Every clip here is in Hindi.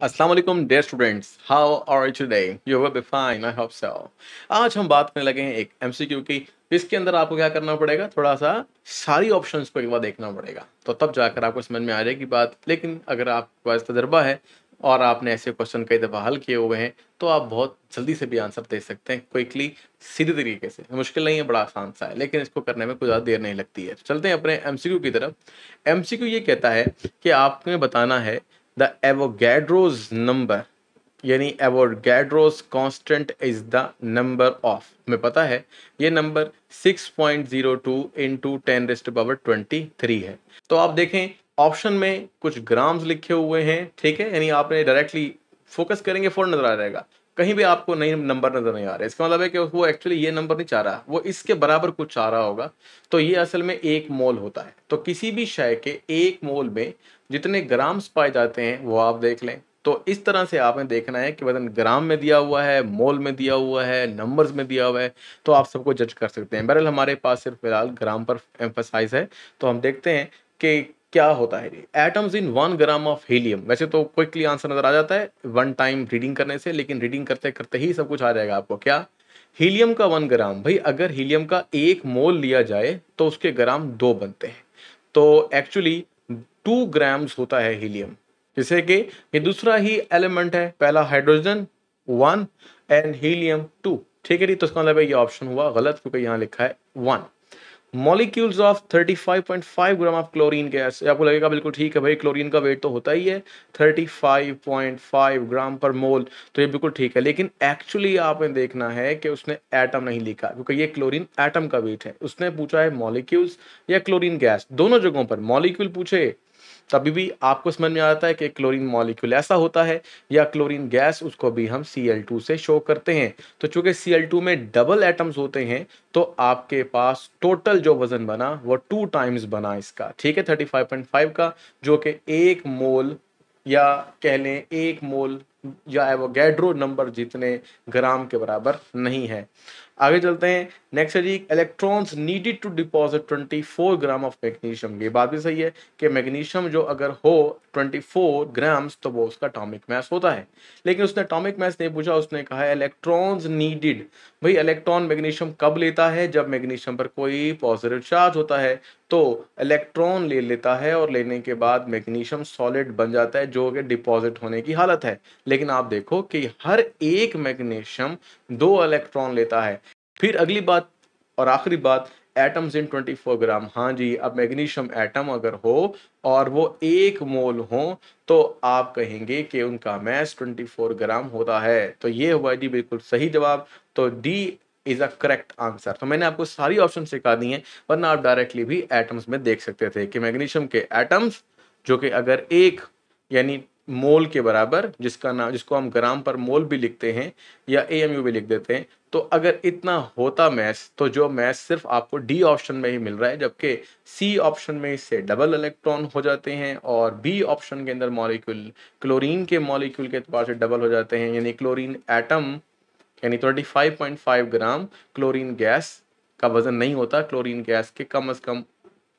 Aslam dear students how are today you we fine I hope so आज हम बात करने लगे हैं एक क्यू की इसके अंदर आपको क्या करना पड़ेगा थोड़ा सा सारी ऑप्शन को एक बार देखना पड़ेगा तो तब जाकर आपको समझ में आ जाएगी बात लेकिन अगर आपके पास तजर्बा है और आपने ऐसे क्वेश्चन कई दफ़ा हल किए हुए हैं तो आप बहुत जल्दी से भी आंसर दे सकते हैं क्विकली सीधे तरीके से मुश्किल नहीं है बड़ा आसान सा है लेकिन इसको करने में कुछ ज़्यादा देर नहीं लगती है चलते हैं अपने एम की तरफ एम ये कहता है कि आपने बताना है द एवोगैड्रोज नंबर यानी Avogadro's constant is the number of हमें पता है ये number 6.02 point zero two into ten raised power twenty three है तो आप देखें ऑप्शन में कुछ ग्राम्स लिखे हुए हैं ठीक है यानी आपने डायरेक्टली फोकस करेंगे फोर नजर आ जाएगा कहीं भी आपको नई नंबर नज़र नहीं आ रहा इसका मतलब है कि वो एक्चुअली ये नंबर नहीं चाह रहा वो इसके बराबर कुछ चाह रहा होगा तो ये असल में एक मोल होता है तो किसी भी शय के एक मोल में जितने ग्राम्स पाए जाते हैं वो आप देख लें तो इस तरह से आपने देखना है कि वजन ग्राम में दिया हुआ है मोल में दिया हुआ है नंबर्स में दिया हुआ है तो आप सबको जज कर सकते हैं बहरल हमारे पास सिर्फ फिलहाल ग्राम पर एम्फोसाइज है तो हम देखते हैं कि क्या होता है atoms in one gram of helium वैसे तो क्विकली आंसर नज़र आ जाता है वन टाइम रीडिंग करने से लेकिन रीडिंग करते करते ही सब कुछ आ जाएगा आपको क्या हीलियम का वन ग्राम भाई अगर हीलियम का एक मोल लिया जाए तो उसके ग्राम दो बनते हैं तो एक्चुअली टू ग्राम्स होता है हीलियम जैसे कि ये दूसरा ही एलिमेंट है पहला hydrogen one and helium two ठीक है जी तो उसका मतलब ये ऑप्शन हुआ गलत क्योंकि यहाँ लिखा है one molecules of 35.5 gram of chlorine gas आपको लगेगा बिल्कुल ठीक है भाई क्लोरीन का वेट तो होता ही है 35.5 ग्राम पर मोल तो ये बिल्कुल ठीक है लेकिन एक्चुअली आपने देखना है कि उसने एटम नहीं लिखा क्योंकि ये क्लोरीन एटम का वेट है उसने पूछा है मॉलिक्यूल्स या क्लोरीन गैस दोनों जगहों पर मॉलिक्यूल पूछे तभी भी आपको समझ में आता है कि क्लोरीन मॉलिक्यूल ऐसा होता है या क्लोरीन गैस उसको भी हम Cl2 से शो करते हैं तो चूंकि Cl2 में डबल एटम्स होते हैं तो आपके पास टोटल जो वजन बना वो टू टाइम्स बना इसका ठीक है थर्टी फाइव पॉइंट फाइव का जो कि एक मोल या कह लें एक मोल या वो गैड्रो नंबर जितने ग्राम के बराबर नहीं है आगे चलते हैं नेक्स्ट है जी electrons needed to deposit 24 gram of magnesium ये बात भी सही है कि मैग्नीशियम जो अगर हो 24 ग्राम्स तो वो उसका टॉमिक मैस होता है लेकिन उसने टॉमिक मैस नहीं पूछा उसने कहा इलेक्ट्रॉन्स नीडेड भाई इलेक्ट्रॉन मैग्नीशियम कब लेता है जब मैग्नीशियम पर कोई पॉजिटिव चार्ज होता है तो इलेक्ट्रॉन ले लेता है और लेने के बाद मैग्नीशियम सॉलिड बन जाता है जो कि डिपॉजिट होने की हालत है लेकिन आप देखो कि हर एक मैग्नीशियम दो इलेक्ट्रॉन लेता है फिर अगली बात और आखिरी बात एटम्स इन 24 ग्राम हाँ जी अब मैग्नीशियम एटम अगर हो और वो एक मोल हो तो आप कहेंगे कि उनका मैस 24 ग्राम होता है तो ये हुआ जी बिल्कुल सही जवाब तो D is a correct answer तो मैंने आपको सारी ऑप्शन सिखा दी हैं वरना आप डायरेक्टली भी एटम्स में देख सकते थे कि मैग्नीशियम के एटम्स जो कि अगर एक यानी मोल के बराबर जिसका नाम जिसको हम ग्राम पर मोल भी लिखते हैं या ए एम यू भी लिख देते हैं तो अगर इतना होता मैस तो जो मैस सिर्फ आपको डी ऑप्शन में ही मिल रहा है जबकि सी ऑप्शन में इससे डबल इलेक्ट्रॉन हो जाते हैं और बी ऑप्शन के अंदर मॉलिक्यूल क्लोरीन के मॉलिक्यूल के अतबार से डबल हो जाते हैं यानी क्लोरीन एटम यानी five point five gram chlorine gas का वज़न नहीं होता क्लोरीन गैस के कम अज़ कम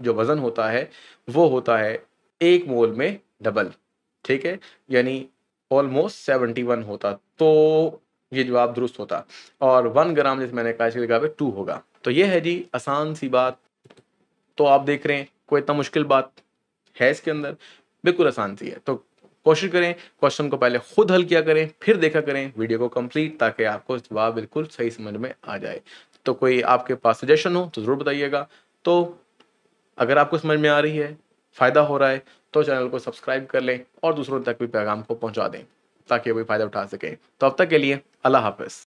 जो वज़न होता है वो होता है एक मोल में डबल ठीक है यानी ऑलमोस्ट सेवेंटी वन होता तो ये जवाब दुरुस्त होता और वन ग्राम जैसे मैंने कहा इसकी जगह पे टू होगा तो ये है जी आसान सी बात तो आप देख रहे हैं कोई इतना मुश्किल बात है इसके अंदर बिल्कुल आसान सी है तो कोशिश करें क्वेश्चन को पहले खुद हल किया करें फिर देखा करें वीडियो को कंप्लीट ताकि आपको जवाब बिल्कुल सही समझ में आ जाए तो कोई आपके पास सजेशन हो तो ज़रूर बताइएगा तो अगर आपको समझ में आ रही है फ़ायदा हो रहा है तो चैनल को सब्सक्राइब कर लें और दूसरों तक भी पैगाम को पहुंचा दें ताकि वो भी फ़ायदा उठा सकें तो अब तक के लिए अल्लाह हाफिज़